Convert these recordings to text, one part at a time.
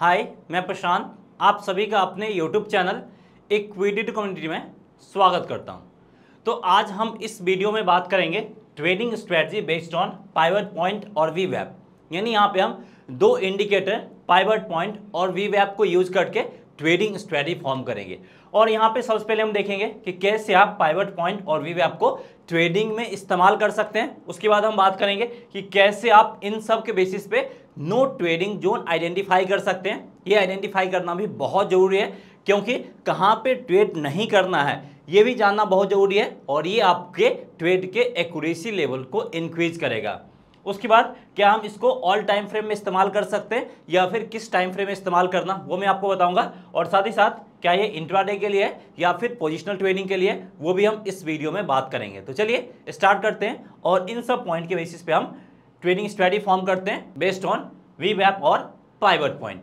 हाय मैं प्रशांत आप सभी का अपने यूट्यूब चैनल इक्विडिटी कम्युनिटी में स्वागत करता हूं तो आज हम इस वीडियो में बात करेंगे trading strategy based on pivot point और वी वैप यानी यहाँ पे हम दो इंडिकेटर पाइवर्ट पॉइंट और वी वैप को यूज करके ट्रेडिंग स्ट्रेटजी फॉर्म करेंगे और यहाँ पे सबसे पहले हम देखेंगे कि कैसे आप पाइवर्ट पॉइंट और वी वैप को ट्रेडिंग में इस्तेमाल कर सकते हैं उसके बाद हम बात करेंगे कि कैसे आप इन सब के बेसिस पे नो ट्रेडिंग जोन आइडेंटिफाई कर सकते हैं ये आइडेंटिफाई करना भी बहुत ज़रूरी है क्योंकि कहाँ पे ट्रेड नहीं करना है ये भी जानना बहुत ज़रूरी है और ये आपके ट्रेड के एक्यूरेसी लेवल को इंक्रीज करेगा उसके बाद क्या हम इसको ऑल टाइम फ्रेम में इस्तेमाल कर सकते हैं या फिर किस टाइम फ्रेम में इस्तेमाल करना वो मैं आपको बताऊंगा और साथ ही साथ क्या ये इंट्राडे के लिए या फिर पोजिशनल ट्रेडिंग के लिए वो भी हम इस वीडियो में बात करेंगे तो चलिए स्टार्ट करते हैं और इन सब पॉइंट के बेसिस पे हम ट्रेडिंग स्ट्रेटी फॉर्म करते हैं बेस्ड ऑन वी वैप और प्राइवेट पॉइंट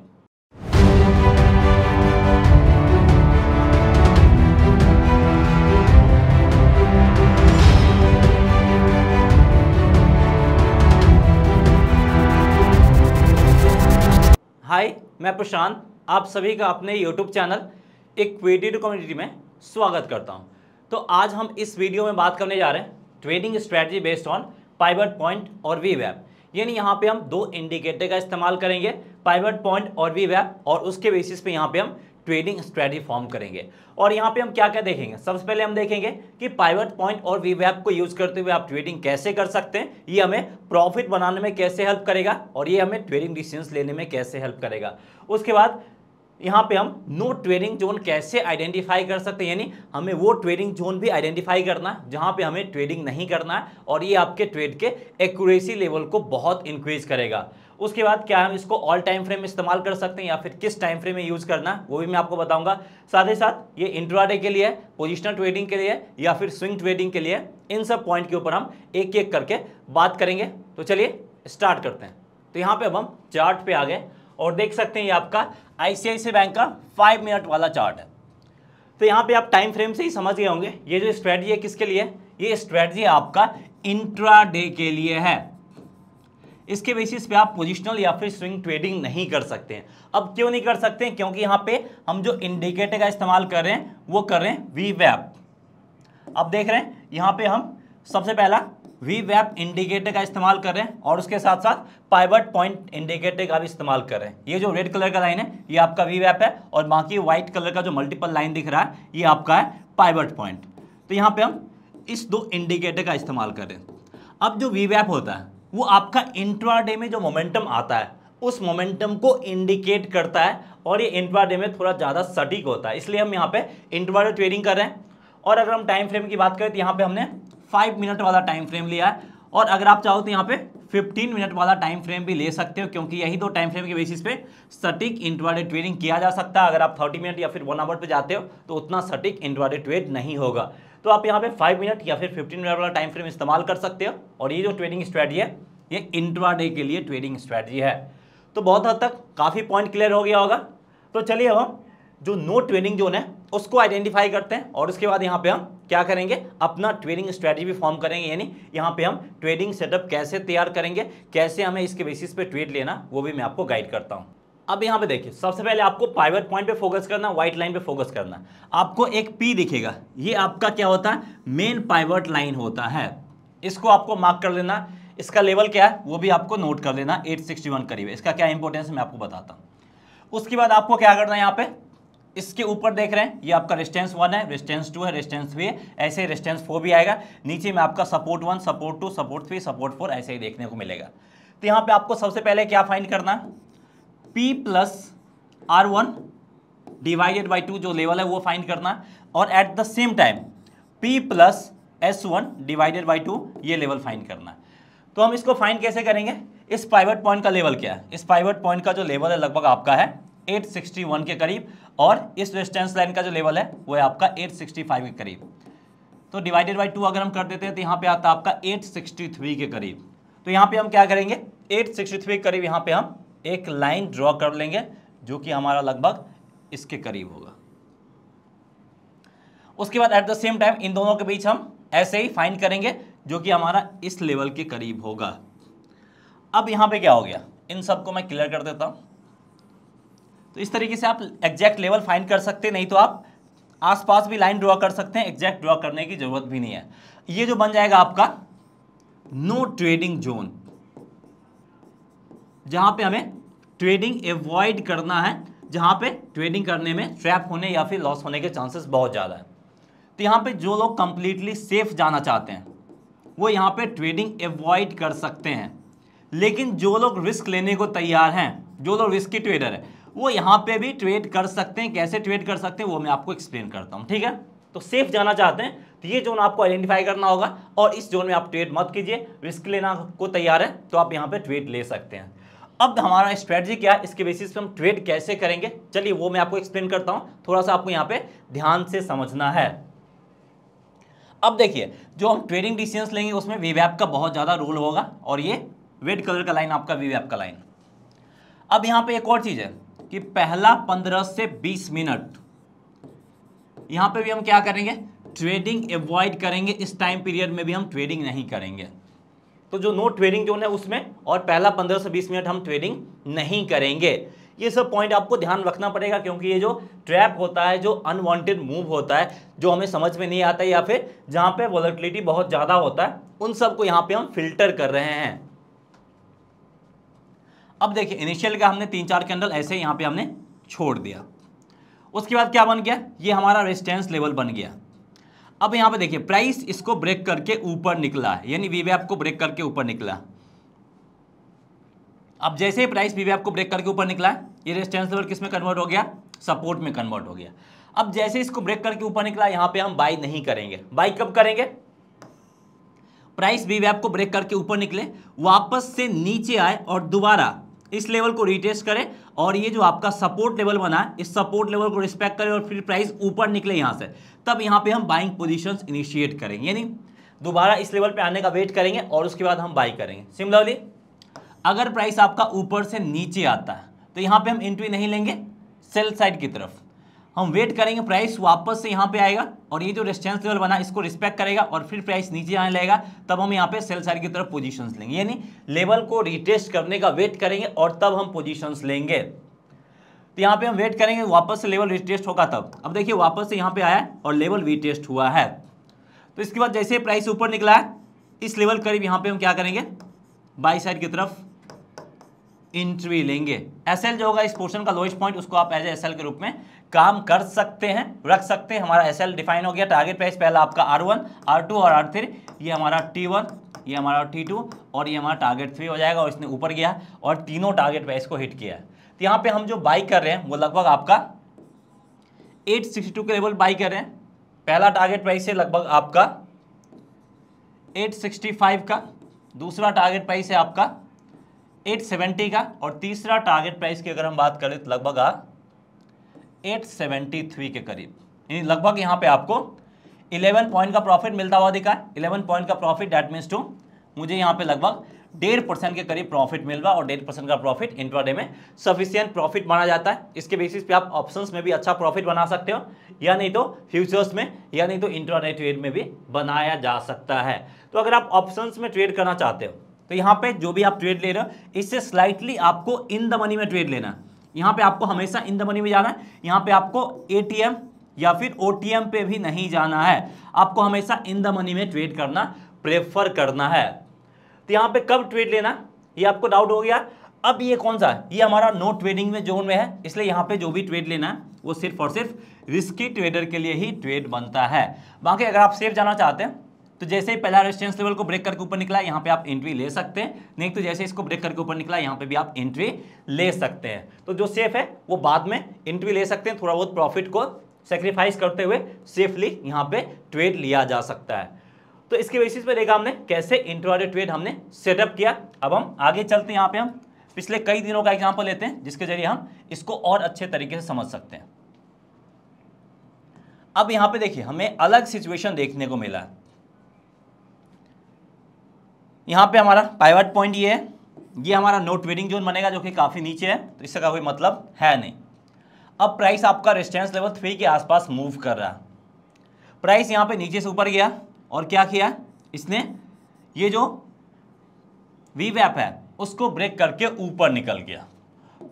हाय मैं प्रशांत आप सभी का अपने YouTube channel equity to community में स्वागत करता हूं तो आज हम इस वीडियो में बात करने जा रहे हैं trading strategy based on pivot point और वी वैप यानी यहाँ पे हम दो इंडिकेटर का इस्तेमाल करेंगे पाइवट पॉइंट और वी वैप और उसके बेसिस पे यहाँ पे हम ट्रेडिंग स्ट्रेटजी फॉर्म करेंगे और यहाँ पे हम क्या क्या देखेंगे सबसे पहले हम देखेंगे कि पाइवट पॉइंट और वी वैप को यूज़ करते हुए आप ट्रेडिंग कैसे कर सकते हैं ये हमें प्रॉफिट बनाने में कैसे हेल्प करेगा और ये हमें ट्रेडिंग डिसीजन लेने में कैसे हेल्प करेगा उसके बाद यहाँ पे हम नो ट्रेडिंग जोन कैसे आइडेंटिफाई कर सकते हैं यानी हमें वो ट्रेडिंग जोन भी आइडेंटिफाई करना है जहाँ पे हमें ट्रेडिंग नहीं करना है और ये आपके ट्रेड के एक्यूरेसी लेवल को बहुत इंक्रीज करेगा उसके बाद क्या हम इसको ऑल टाइम फ्रेम में इस्तेमाल कर सकते हैं या फिर किस टाइम फ्रेम में यूज़ करना है वो भी मैं आपको बताऊंगा साथ ही साथ ये इंट्राडे के लिए पोजिशनल ट्रेडिंग के लिए या फिर स्विंग ट्रेडिंग के लिए इन सब पॉइंट के ऊपर हम एक एक करके बात करेंगे तो चलिए स्टार्ट करते हैं तो यहाँ पे अब हम चार्ट पे आ गए और देख सकते हैं ये आपका आईसीआईसी बैंक का फाइव मिनट वाला चार्ट है तो यहाँ पे आप टाइम फ्रेम से ही समझ गए होंगे ये जो स्ट्रेटजी है किसके लिए ये स्ट्रेटजी आपका इंट्रा डे के लिए है इसके बेसिस पे आप पोजिशनल या फिर स्विंग ट्रेडिंग नहीं कर सकते हैं अब क्यों नहीं कर सकते हैं क्योंकि यहाँ पे हम जो इंडिकेटर का इस्तेमाल कर रहे हैं वो कर रहे हैं वी वैप अब देख रहे हैं यहाँ पे हम सबसे पहला वी वैप इंडिकेटर का इस्तेमाल करें और उसके साथ साथ पाइवट पॉइंट इंडिकेटर का भी इस्तेमाल करें ये जो रेड कलर का लाइन है ये आपका वी वैप है और बाकी व्हाइट कलर का जो मल्टीपल लाइन दिख रहा है ये आपका है पाइवट पॉइंट तो यहाँ पे हम इस दो इंडिकेटर का इस्तेमाल करें अब जो वी वैप होता है वो आपका इंट्राडे में जो मोमेंटम आता है उस मोमेंटम को इंडिकेट करता है और ये इंट्राडे में थोड़ा ज़्यादा सटीक होता है इसलिए हम यहाँ पे इंट्राडे ट्रेडिंग कर रहे हैं और अगर हम टाइम फ्रेम की बात करें तो यहाँ पे हमने फाइव मिनट वाला टाइम फ्रेम लिया है और अगर आप चाहो तो यहाँ पे 15 मिनट वाला टाइम फ्रेम भी ले सकते हो क्योंकि यही दो टाइम फ्रेम के बेसिस पे सटीक इंट्राडे ट्रेडिंग किया जा सकता है अगर आप 30 मिनट या फिर वन आवर पे जाते हो तो उतना सटीक इंट्राडे ट्रेड नहीं होगा तो आप यहाँ पे 5 मिनट या फिर 15 मिनट वाला टाइम फ्रेम इस्तेमाल कर सकते हो और ये जो ट्रेडिंग स्ट्रैटी है ये इंट्राडे के लिए ट्रेडिंग स्ट्रैटी है तो बहुत हद तक काफ़ी पॉइंट क्लियर हो गया होगा तो चलिए अब हम जो नो ट्रेनिंग जोन है उसको आइडेंटिफाई करते हैं और उसके बाद यहाँ पे हम क्या करेंगे अपना ट्रेडिंग स्ट्रेटजी भी फॉर्म करेंगे यानी यहाँ पे हम ट्रेडिंग सेटअप कैसे तैयार करेंगे कैसे हमें इसके बेसिस पे ट्रेड लेना वो भी मैं आपको गाइड करता हूँ अब यहाँ पे देखिए सबसे पहले आपको पाइवट पॉइंट पे फोकस करना व्हाइट लाइन पे फोकस करना आपको एक पी दिखेगा ये आपका क्या होता है मेन पाइवट लाइन होता है इसको आपको मार्क कर लेना इसका लेवल क्या है वो भी आपको नोट कर लेना एट करीब इसका क्या इंपॉर्टेंस मैं आपको बताता हूँ उसके बाद आपको क्या करना है यहाँ पे इसके ऊपर देख रहे हैं ये आपका रेस्टेंस वन है रेस्टेंस टू है रेस्टेंस थ्री है ऐसे रेस्टेंस फोर भी आएगा नीचे में आपका support one support two support three support four ऐसे ही देखने को मिलेगा तो यहाँ पे आपको सबसे पहले क्या फाइन करना P plus R one divided by two जो लेवल है वो फाइन करना और at the same time P plus S one divided by two ये लेवल फाइन करना तो हम इसको फाइन कैसे करेंगे इस प्राइवेट पॉइंट का लेवल क्या है इस प्राइवेट पॉइंट का जो लेवल है लगभग आपका है 861 के करीब और इस रेजिस्टेंस लाइन का जो लेवल है वो है आपका 865 के करीब तो डिवाइडेड बाई टू अगर हम कर देते हैं तो यहाँ पे आता है आपका 863 के करीब तो यहाँ पे हम क्या करेंगे 863 के करीब यहाँ पे हम एक लाइन ड्रॉ कर लेंगे जो कि हमारा लगभग इसके करीब होगा उसके बाद एट द सेम टाइम इन दोनों के बीच हम ऐसे ही फाइन करेंगे जो कि हमारा इस लेवल के करीब होगा अब यहाँ पे क्या हो गया इन सबको मैं क्लियर कर देता हूँ तो इस तरीके से आप एग्जैक्ट लेवल फाइन कर सकते नहीं तो आप आसपास भी लाइन ड्रॉ कर सकते हैं एग्जैक्ट ड्रॉ करने की जरूरत भी नहीं है ये जो बन जाएगा आपका नो ट्रेडिंग जोन जहां पे हमें ट्रेडिंग एवॉइड करना है जहां पे ट्रेडिंग करने में ट्रैप होने या फिर लॉस होने के चांसेस बहुत ज़्यादा है तो यहां पे जो लोग कंप्लीटली सेफ जाना चाहते हैं वो यहाँ पे ट्रेडिंग एवॉइड कर सकते हैं लेकिन जो लोग रिस्क लेने को तैयार हैं जो लोग रिस्की ट्रेडर है वो यहाँ पे भी ट्रेड कर सकते हैं कैसे ट्रेड कर सकते हैं वो मैं आपको एक्सप्लेन करता हूँ ठीक है तो सेफ जाना चाहते हैं तो ये जोन आपको आइडेंटिफाई करना होगा और इस जोन में आप ट्रेड मत कीजिए रिस्क लेना को तैयार है तो आप यहाँ पर ट्रेड ले सकते हैं अब हमारा स्ट्रेटजी क्या है इसके बेसिस पे हम ट्रेड कैसे करेंगे चलिए वो मैं आपको एक्सप्लेन करता हूँ थोड़ा सा आपको यहाँ पे ध्यान से समझना है अब देखिए जो हम ट्रेडिंग डिसीजन लेंगे उसमें वीवैप का बहुत ज़्यादा रोल होगा और ये रेड कलर का लाइन आपका वीवैप का लाइन अब यहाँ पे एक और चीज़ है कि पहला पंद्रह से बीस मिनट यहाँ पे भी हम क्या करेंगे ट्रेडिंग एवॉइड करेंगे इस टाइम पीरियड में भी हम ट्रेडिंग नहीं करेंगे तो जो नो ट्रेडिंग जोन है उसमें और पहला पंद्रह से बीस मिनट हम ट्रेडिंग नहीं करेंगे ये सब पॉइंट आपको ध्यान रखना पड़ेगा क्योंकि ये जो ट्रैप होता है जो अनवांटेड मूव होता है जो हमें समझ में नहीं आता या फिर जहाँ पे वॉलिटिलिटी बहुत ज़्यादा होता है उन सबको यहाँ पे हम फिल्टर कर रहे हैं अब देखिए इनिशियल का हमने तीन चार कैंडल ऐसे यहाँ पे हमने छोड़ दिया उसके बाद क्या बन गया ये हमारा रेजिस्टेंस लेवल बन गया अब यहाँ पे देखिए प्राइस इसको ब्रेक करके ऊपर निकला यानी वीवे को ब्रेक करके ऊपर निकला अब जैसे ही प्राइस वीवे को ब्रेक करके ऊपर निकला ये रेजिस्टेंस लेवल किस में कन्वर्ट हो गया सपोर्ट में कन्वर्ट हो गया अब जैसे इसको ब्रेक करके ऊपर निकला यहाँ पे हम बाई नहीं करेंगे बाई कब करेंगे प्राइस वीवे को ब्रेक करके ऊपर निकले वापस से नीचे आए और दोबारा इस लेवल को रिटेस्ट करें और ये जो आपका सपोर्ट लेवल बना है इस सपोर्ट लेवल को रिस्पेक्ट करें और फिर प्राइस ऊपर निकले यहाँ से तब यहाँ पे हम बाइंग पोजीशंस इनिशिएट करेंगे यानी दोबारा इस लेवल पे आने का वेट करेंगे और उसके बाद हम बाई करेंगे सिमिलरली अगर प्राइस आपका ऊपर से नीचे आता है तो यहाँ पे हम एंट्री नहीं लेंगे सेल साइड की तरफ हम वेट करेंगे प्राइस वापस से यहाँ पे आएगा और ये जो रेस्टेंस लेवल बना इसको रिस्पेक्ट करेगा और फिर प्राइस नीचे आने लगेगा तब हम यहाँ पे सेल साइड की तरफ पोजीशंस लेंगे यानी लेवल को रिटेस्ट करने का वेट करेंगे और तब हम पोजीशंस लेंगे तो यहाँ पे हम वेट करेंगे वापस से लेवल रिटेस्ट होगा तब अब देखिए वापस से यहाँ पे आया और लेवल रिटेस्ट हुआ है तो इसके बाद जैसे प्राइस ऊपर निकला है इस लेवल करीब यहाँ पे हम क्या करेंगे बाई साइड की तरफ इंट्री लेंगे एसएल जो होगा इस पोर्शन का लोएस्ट पॉइंट उसको आप एज एसएल के रूप में काम कर सकते हैं रख सकते हैं हमारा एस डिफाइन हो गया टारगेट प्राइस पहला आपका आर वन आर टू और आर थ्री ये हमारा टी वन ये हमारा टी टू और ये हमारा टारगेट थ्री हो जाएगा और इसने ऊपर गया और तीनों टारगेट प्राइस को हिट किया तो यहाँ पे हम जो बाई कर रहे हैं वो लगभग आपका 862 के लेवल बाई कर रहे हैं पहला टारगेट प्राइस है लगभग आपका 865 का दूसरा टारगेट प्राइस है आपका 870 का और तीसरा टारगेट प्राइस की अगर हम बात करें तो लगभग 873 के करीब यानी लगभग यहाँ पे आपको 11 पॉइंट का प्रॉफिट मिलता हुआ दिखा है इलेवन पॉइंट का प्रॉफिट डैट मीन्स टू मुझे यहाँ पे लगभग डेढ़ परसेंट के करीब प्रॉफिट मिल रहा और डेढ़ परसेंट का प्रॉफिट इंट्राडे में सफिशियंट प्रॉफिट माना जाता है इसके बेसिस पे आप ऑप्शंस में भी अच्छा प्रॉफिट बना सकते हो या नहीं तो फ्यूचर्स में या नहीं तो इंट्राडे ट्रेड में भी बनाया जा सकता है तो अगर आप ऑप्शंस में ट्रेड करना चाहते हो तो यहाँ पे जो भी आप ट्रेड ले रहे हो इससे स्लाइटली आपको इन द मनी में ट्रेड लेना है यहां पे आपको हमेशा इन द मनी में जाना है यहां पे आपको एटीएम या फिर ओटीएम पे भी नहीं जाना है आपको हमेशा इन द मनी में ट्रेड करना प्रेफर करना है तो यहां पे कब ट्रेड लेना ये आपको डाउट हो गया अब ये कौन सा ये हमारा नो ट्रेडिंग में जोन में है इसलिए यहां पे जो भी ट्रेड लेना है वो सिर्फ और सिर्फ रिस्की ट्रेडर के लिए ही ट्रेड बनता है बाकी अगर आप सेफ जाना चाहते हैं तो जैसे ही पहला रेस्टेंस लेवल को ब्रेक करके ऊपर निकला यहाँ पे आप एंट्री ले सकते हैं नहीं तो जैसे इसको ब्रेक करके ऊपर निकला यहाँ पे भी आप एंट्री ले सकते हैं तो जो सेफ है वो बाद में एंट्री ले सकते हैं थोड़ा बहुत प्रॉफिट को सेक्रीफाइस करते हुए सेफली यहाँ पे ट्रेड लिया जा सकता है तो इसके बेसिस पर देखा हमने कैसे वाले ट्रेड हमने सेटअप किया अब हम आगे चलते हैं यहाँ पे हम पिछले कई दिनों का एग्जाम्पल लेते हैं जिसके जरिए हम इसको और अच्छे तरीके से समझ सकते हैं अब यहाँ पे देखिए हमें अलग सिचुएशन देखने को मिला है यहाँ पे हमारा पाइवट पॉइंट ये है ये हमारा नो ट्रेडिंग जोन बनेगा जो कि काफ़ी नीचे है तो इसका कोई मतलब है नहीं अब प्राइस आपका रेस्टेंस लेवल थ्री के आसपास मूव कर रहा है प्राइस यहाँ पे नीचे से ऊपर गया और क्या किया इसने ये जो वी वैप है उसको ब्रेक करके ऊपर निकल गया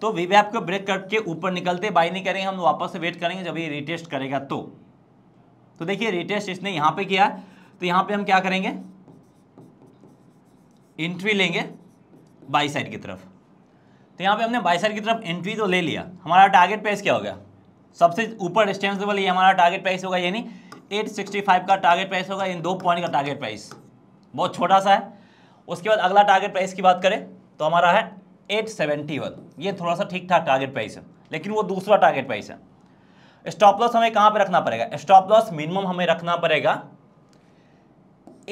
तो वी वैप को ब्रेक करके ऊपर निकलते बाई नहीं करेंगे हम वापस से वेट करेंगे जब ये रिटेस्ट करेगा तो तो देखिए रिटेस्ट इसने यहाँ पे किया तो यहाँ पे हम क्या करेंगे एंट्री लेंगे बाई साइड की तरफ तो यहाँ पे हमने बाई साइड की तरफ एंट्री तो ले लिया हमारा टारगेट प्राइस क्या हो गया सबसे ऊपर स्टेंस लेवल ये हमारा टारगेट प्राइस होगा यानी 865 का टारगेट प्राइस होगा इन दो पॉइंट का टारगेट प्राइस बहुत छोटा सा है उसके बाद अगला टारगेट प्राइस की बात करें तो हमारा है एट वन ये थोड़ा सा ठीक ठाक टारगेट प्राइस है लेकिन वो दूसरा टारगेट प्राइस है स्टॉप लॉस हमें कहाँ पर रखना पड़ेगा स्टॉप लॉस मिनिमम हमें रखना पड़ेगा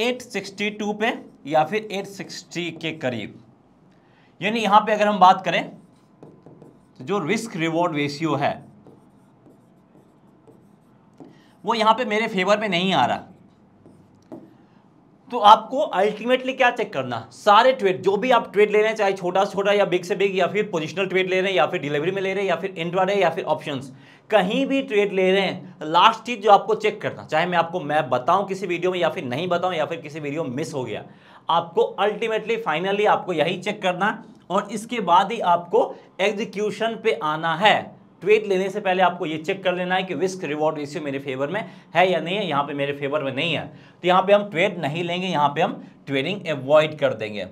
862 पे या फिर 860 के करीब यानी यहां पे अगर हम बात करें तो जो रिस्क रिवॉर्ड रेशियो है वो यहां पे मेरे फेवर में नहीं आ रहा तो आपको अल्टीमेटली क्या चेक करना सारे ट्रेड जो भी आप ट्रेड ले रहे हैं चाहे छोटा से छोटा या बिग से बिग या फिर पोजिशनल ट्रेड ले रहे हैं या फिर डिलीवरी में ले रहे हैं या फिर इंट्राडे या फिर ऑप्शंस कहीं भी ट्रेड ले रहे हैं लास्ट चीज जो आपको चेक करना चाहे मैं आपको मैं बताऊं किसी वीडियो में या फिर नहीं बताऊं या फिर किसी वीडियो में मिस हो गया आपको अल्टीमेटली फाइनली आपको यही चेक करना और इसके बाद ही आपको एग्जीक्यूशन पे आना है ट्वीट लेने से पहले आपको ये चेक कर लेना है कि विस्क रिवॉर्ड रेशियो मेरे फेवर में है या नहीं है यहाँ पे मेरे फेवर में नहीं है तो यहाँ पे हम ट्वेट नहीं लेंगे यहाँ पे हम ट्रेडिंग अवॉइड कर देंगे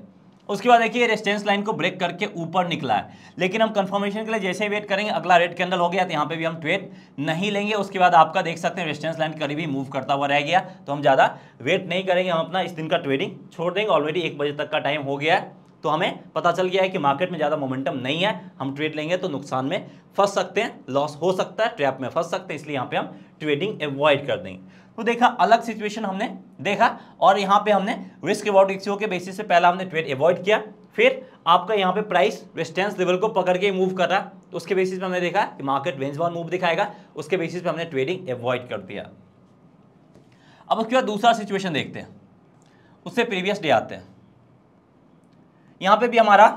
उसके बाद देखिए रेस्टेंस लाइन को ब्रेक करके ऊपर निकला है लेकिन हम कंफर्मेशन के लिए जैसे ही वेट करेंगे अगला रेड कैंडल हो गया तो यहाँ पे भी हम ट्रेड नहीं लेंगे उसके बाद आपका देख सकते हैं रेस्टेंस लाइन करीब ही मूव करता हुआ रह गया तो हम ज़्यादा वेट नहीं करेंगे हम अपना इस दिन का ट्रेडिंग छोड़ देंगे ऑलरेडी एक बजे तक का टाइम हो गया है तो हमें पता चल गया है कि मार्केट में ज़्यादा मोमेंटम नहीं है हम ट्रेड लेंगे तो नुकसान में फंस सकते हैं लॉस हो सकता है ट्रैप में फंस सकते हैं इसलिए यहाँ पर हम ट्रेडिंग एवॉइड कर देंगे तो देखा अलग सिचुएशन हमने देखा और यहाँ पे हमने रिस्क अवॉर्ड रिक्सियो के बेसिस से पहला हमने ट्रेड अवॉइड किया फिर आपका यहाँ पे प्राइस रेस्टेंस लेवल को पकड़ के मूव कर रहा तो उसके बेसिस पे हमने देखा कि मार्केट वेंज वन मूव दिखाएगा उसके बेसिस पे हमने ट्रेडिंग अवॉइड कर दिया अब उसके बाद दूसरा सिचुएशन देखते हैं उससे प्रीवियस डे आते हैं यहाँ पे भी हमारा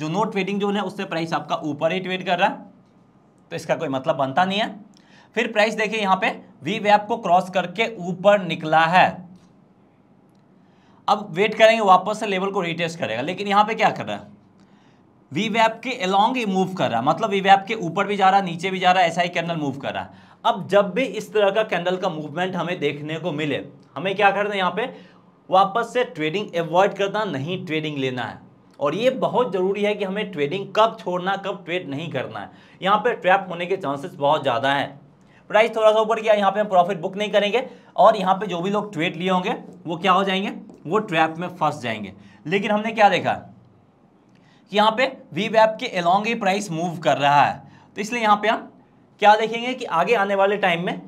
जो नो ट्रेडिंग जोन है उससे प्राइस आपका ऊपर ही ट्रेड कर रहा है तो इसका कोई मतलब बनता नहीं है फिर प्राइस देखिए यहाँ पे वी वैप को क्रॉस करके ऊपर निकला है अब वेट करेंगे वापस से लेवल को रिटेस्ट करेगा लेकिन यहाँ पे क्या कर रहा है वी वैप के अलॉन्ग ही मूव कर रहा है मतलब वी वैप के ऊपर भी जा रहा है नीचे भी जा रहा है ऐसा ही कैंडल मूव कर रहा है अब जब भी इस तरह का कैंडल का मूवमेंट हमें देखने को मिले हमें क्या करना है यहाँ पे वापस से ट्रेडिंग अवॉइड करना नहीं ट्रेडिंग लेना है और ये बहुत ज़रूरी है कि हमें ट्रेडिंग कब छोड़ना कब ट्रेड नहीं करना है यहाँ पे ट्रैप होने के चांसेस बहुत ज़्यादा हैं प्राइस थोड़ा सा ऊपर गया यहाँ पे हम प्रॉफिट बुक नहीं करेंगे और यहाँ पे जो भी लोग ट्रेड लिए होंगे वो क्या हो जाएंगे वो ट्रैप में फंस जाएंगे लेकिन हमने क्या देखा कि यहाँ पे वी वैप के अलॉन्ग ही प्राइस मूव कर रहा है तो इसलिए यहाँ पे हम क्या देखेंगे कि आगे आने वाले टाइम में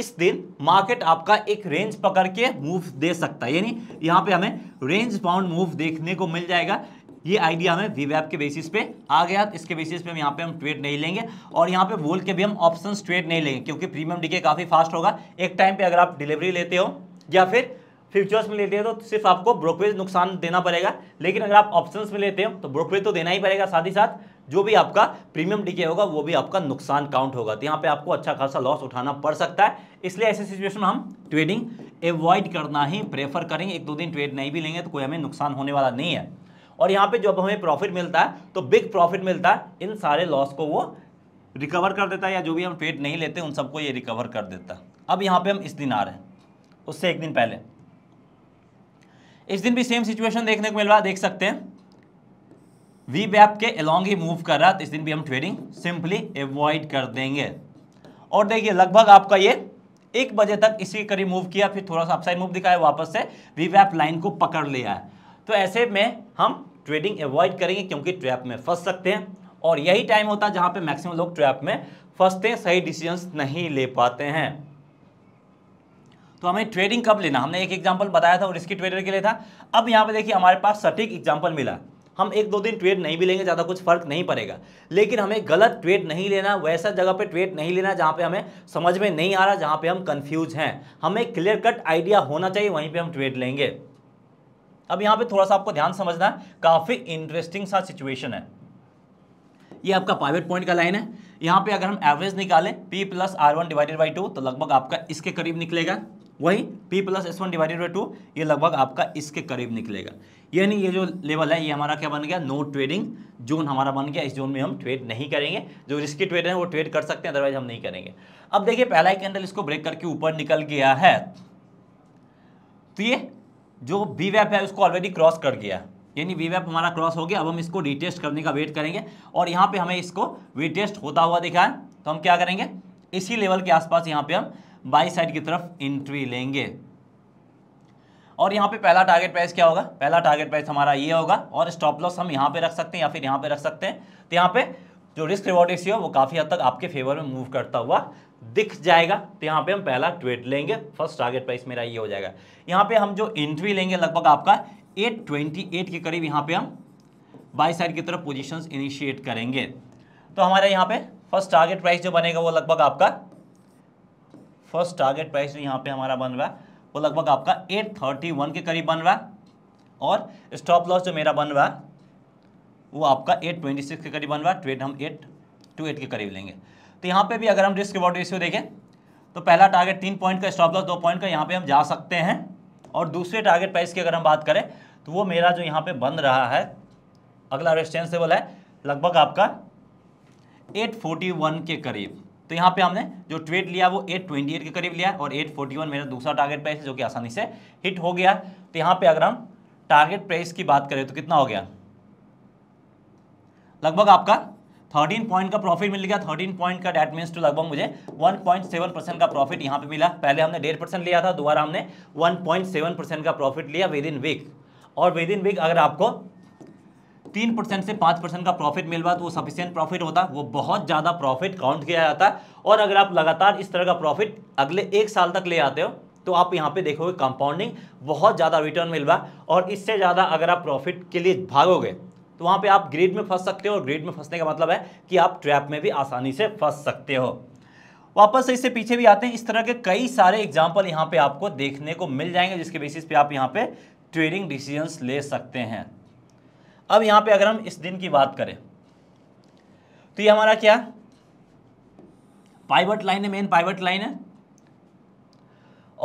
इस दिन मार्केट आपका एक रेंज पकड़ के मूव दे सकता है यानी यहाँ पे हमें रेंज बाउंड मूव देखने को मिल जाएगा ये आइडिया हमें वी के बेसिस पे आ गया इसके बेसिस पे हम यहाँ पे हम ट्रेड नहीं लेंगे और यहाँ पे बोल के भी हम ऑप्शन ट्रेड नहीं लेंगे क्योंकि प्रीमियम डीके काफ़ी फास्ट होगा एक टाइम पे अगर आप डिलीवरी लेते हो या फिर फ्यूचर्स में लेते हो तो सिर्फ आपको ब्रोकरेज नुकसान देना पड़ेगा लेकिन अगर आप ऑप्शन में लेते हो तो ब्रोकरेज तो देना ही पड़ेगा साथ ही साथ जो भी आपका प्रीमियम डीके होगा वो भी आपका नुकसान काउंट होगा तो यहाँ पे आपको अच्छा खासा लॉस उठाना पड़ सकता है इसलिए ऐसे सिचुएशन में हम ट्रेडिंग एवॉइड करना ही प्रेफर करेंगे एक दो दिन ट्रेड नहीं भी लेंगे तो कोई हमें नुकसान होने वाला नहीं है और यहाँ पे जब हमें प्रॉफिट मिलता है तो बिग प्रॉफिट मिलता है इन सारे लॉस को वो रिकवर कर देता है या जो भी हम पेड नहीं लेते उन सबको ये रिकवर कर देता अब यहाँ पे हम इस दिन आ रहे हैं उससे एक दिन पहले इस दिन भी सेम सिचुएशन देखने को मिल रहा है देख सकते हैं वी बैप के अलॉन्ग ही मूव कर रहा है तो इस दिन भी हम ट्रेडिंग सिंपली एवॉइड कर देंगे और देखिए लगभग आपका ये एक बजे तक इसी करीब मूव किया फिर थोड़ा सा अपसाइड मूव दिखाया वापस से वी वैप लाइन को पकड़ लिया है तो ऐसे में हम ट्रेडिंग अवॉइड करेंगे क्योंकि ट्रैप में फंस सकते हैं और यही टाइम होता है जहां पे मैक्सिमम लोग ट्रैप में फंसते हैं सही डिसीजंस नहीं ले पाते हैं तो हमें ट्रेडिंग कब लेना हमने एक एग्जाम्पल बताया था और रिस्की ट्रेडर के लिए था अब यहाँ पे देखिए हमारे पास सटीक एग्जाम्पल मिला हम एक दो दिन ट्रेड नहीं भी लेंगे ज़्यादा कुछ फर्क नहीं पड़ेगा लेकिन हमें गलत ट्रेड नहीं लेना वैसा जगह पे ट्रेड नहीं लेना जहाँ पे हमें समझ में नहीं आ रहा जहाँ पे हम कंफ्यूज हैं हमें क्लियर कट आइडिया होना चाहिए वहीं पे हम ट्रेड लेंगे अब यहां पे थोड़ा सा आपको ध्यान समझना है काफ़ी इंटरेस्टिंग सा सिचुएशन है ये आपका पाइवेट पॉइंट का लाइन है यहां पे अगर हम एवरेज निकालें P plus R one divided by two तो लगभग आपका इसके करीब निकलेगा वही P plus S one divided by two ये लगभग आपका इसके करीब निकलेगा यानी ये जो लेवल है ये हमारा क्या बन गया नो ट्रेडिंग जोन हमारा बन गया इस जोन में हम ट्रेड नहीं करेंगे जो रिस्की ट्रेड है वो ट्रेड कर सकते हैं अदरवाइज हम नहीं करेंगे अब देखिए पहला कैंडल इसको ब्रेक करके ऊपर निकल गया है तो ये जो वी वैप है उसको ऑलरेडी क्रॉस कर गया यानी वी वैप हमारा क्रॉस हो गया अब हम इसको रिटेस्ट करने का वेट करेंगे और यहाँ पे हमें इसको रिटेस्ट होता हुआ दिखा है तो हम क्या करेंगे इसी लेवल के आसपास यहाँ पे हम बाई साइड की तरफ एंट्री लेंगे और यहाँ पे पहला टारगेट प्राइस क्या होगा पहला टारगेट प्राइस हमारा ये होगा और स्टॉप लॉस हम यहाँ पे रख सकते हैं या फिर यहाँ पे रख सकते हैं तो यहाँ पे जो रिस्क रिवॉर्ड रेशियो वो काफ़ी हद तक आपके फेवर में मूव करता हुआ दिख जाएगा तो यहाँ पे हम पहला ट्वेट लेंगे फर्स्ट टारगेट प्राइस मेरा ये हो जाएगा यहाँ पे हम जो एंट्री लेंगे लगभग आपका 828 के करीब यहाँ पे हम बाई साइड की तरफ पोजीशंस इनिशिएट करेंगे तो हमारे यहाँ पे फर्स्ट टारगेट प्राइस जो बनेगा वो लगभग आपका फर्स्ट टारगेट प्राइस जो यहाँ पे हमारा बन रहा है वो लगभग आपका एट के करीब बन रहा है और स्टॉप लॉस जो मेरा बन रहा है वो आपका एट के करीब बन रहा है ट्रेड हम एट के करीब लेंगे तो यहाँ पे भी अगर हम रिस्क रिवॉर्ड रेशियो देखें तो पहला टारगेट तीन पॉइंट का स्टॉप लॉस दो पॉइंट का यहाँ पे हम जा सकते हैं और दूसरे टारगेट प्राइस की अगर हम बात करें तो वो मेरा जो यहाँ पे बन रहा है अगला रेस्टेंसेबल है लगभग आपका 841 के करीब तो यहाँ पे हमने जो ट्रेड लिया वो 828 के करीब लिया और 841 मेरा दूसरा टारगेट प्राइस है जो कि आसानी से हिट हो गया तो यहाँ पे अगर हम टारगेट प्राइस की बात करें तो कितना हो गया लगभग आपका थर्टीन पॉइंट का प्रॉफिट मिल गया थर्टीन पॉइंट का डेट मीन टू लगभग मुझे वन पॉइंट सेवन परसेंट का प्रॉफिट यहाँ पे मिला पहले हमने डेढ़ परसेंट लिया था दोबारा हमने वन पॉइंट सेवन परसेंट का प्रॉफिट लिया विद इन वीक और विद इन वीक अगर आपको तीन परसेंट से पाँच परसेंट का प्रॉफिट मिल रहा तो वो सफिशियंट प्रॉफिट होता वो बहुत ज़्यादा प्रॉफिट काउंट किया जाता है और अगर आप लगातार इस तरह का प्रॉफिट अगले एक साल तक ले आते हो तो आप यहाँ पे देखोगे कंपाउंडिंग बहुत ज़्यादा रिटर्न मिल रहा और इससे ज़्यादा अगर आप प्रॉफिट के लिए भागोगे तो वहां पे आप ग्रेड में फंस सकते हो और ग्रेड में फंसने का मतलब है कि आप ट्रैप में भी आसानी से फंस सकते हो वापस इससे पीछे भी आते हैं इस तरह के कई सारे एग्जाम्पल यहाँ पे आपको देखने को मिल जाएंगे जिसके बेसिस पे आप यहाँ पे ट्रेडिंग डिसीजंस ले सकते हैं अब यहाँ पे अगर हम इस दिन की बात करें तो ये हमारा क्या पाइवट लाइन है मेन पाइवट लाइन है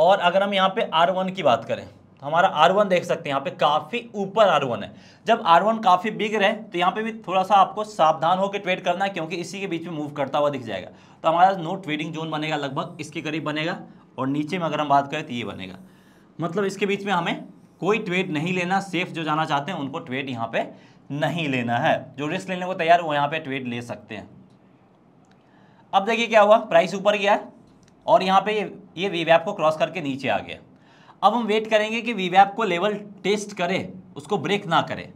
और अगर हम यहाँ पे आर वन की बात करें तो हमारा आर वन देख सकते हैं यहाँ पे काफ़ी ऊपर आर वन है जब आर वन काफ़ी बिग रहे तो यहाँ पे भी थोड़ा सा आपको सावधान होकर ट्रेड करना है क्योंकि इसी के बीच में मूव करता हुआ दिख जाएगा तो हमारा नो ट्रेडिंग जोन बनेगा लगभग इसके करीब बनेगा और नीचे में अगर हम बात करें तो ये बनेगा मतलब इसके बीच में हमें कोई ट्रेड नहीं लेना सेफ जो जाना चाहते हैं उनको ट्रेड यहाँ पे नहीं लेना है जो रिस्क लेने को तैयार वो यहाँ पे ट्रेड ले सकते हैं अब देखिए क्या हुआ प्राइस ऊपर गया और यहाँ पे ये ये वी को क्रॉस करके नीचे आ गया अब हम वेट करेंगे कि वीवैप को लेवल टेस्ट करे उसको ब्रेक ना करे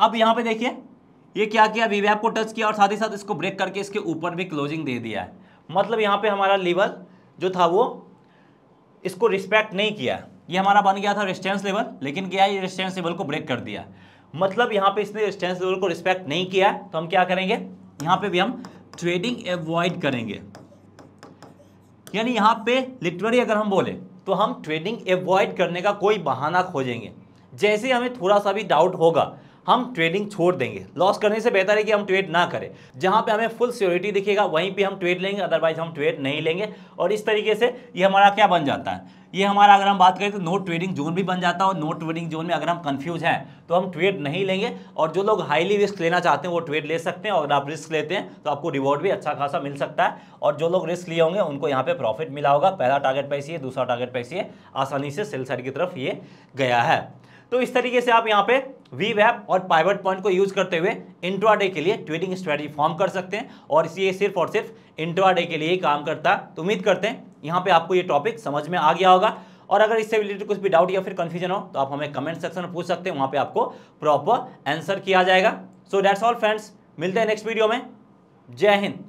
अब यहाँ पे देखिए ये क्या किया वीवैप को टच किया और साथ ही साथ इसको ब्रेक करके इसके ऊपर भी क्लोजिंग दे दिया है मतलब यहाँ पे हमारा लेवल जो था वो इसको रिस्पेक्ट नहीं किया ये हमारा बन गया था रेस्टेंस लेवल लेकिन क्या ये रेस्टेंस लेवल को ब्रेक कर दिया मतलब यहाँ पर इसने रेस्टेंस लेवल को रिस्पेक्ट नहीं किया तो हम क्या करेंगे यहाँ पर भी हम ट्रेडिंग एवॉइड करेंगे यानी यहाँ पे लिटरली अगर हम बोले तो हम ट्रेडिंग एवॉइड करने का कोई बहाना खोजेंगे जैसे हमें थोड़ा सा भी डाउट होगा हम ट्रेडिंग छोड़ देंगे लॉस करने से बेहतर है कि हम ट्रेड ना करें जहाँ पे हमें फुल सिक्योरिटी दिखेगा वहीं पे हम ट्रेड लेंगे अदरवाइज हम ट्रेड नहीं लेंगे और इस तरीके से ये हमारा क्या बन जाता है ये हमारा अगर हम बात करें तो नो ट्रेडिंग जोन भी बन जाता है और नो ट्रेडिंग जोन में अगर हम कंफ्यूज हैं तो हम ट्रेड नहीं लेंगे और जो लोग हाईली रिस्क लेना चाहते हैं वो ट्रेड ले सकते हैं और अगर आप रिस्क लेते हैं तो आपको रिवॉर्ड भी अच्छा खासा मिल सकता है और जो लोग रिस्क लिए होंगे उनको यहाँ पर प्रॉफिट मिला होगा पहला टारगेट पैसे दूसरा टारगेट पैसे आसानी से सेल साइड की तरफ ये गया है तो इस तरीके से आप यहाँ पे वी वैप और पाइवट पॉइंट को यूज करते हुए इंट्राडे के लिए ट्रेडिंग स्ट्रेटजी फॉर्म कर सकते हैं और इसलिए सिर्फ और सिर्फ इंट्राडे के लिए ही काम करता है तो उम्मीद करते हैं यहाँ पे आपको ये टॉपिक समझ में आ गया होगा और अगर इससे रिलेटेड कुछ भी डाउट या फिर कन्फ्यूजन हो तो आप हमें कमेंट सेक्शन में पूछ सकते हैं वहाँ पर आपको प्रॉपर आंसर किया जाएगा सो डैट्स ऑल फ्रेंड्स मिलते हैं नेक्स्ट वीडियो में जय हिंद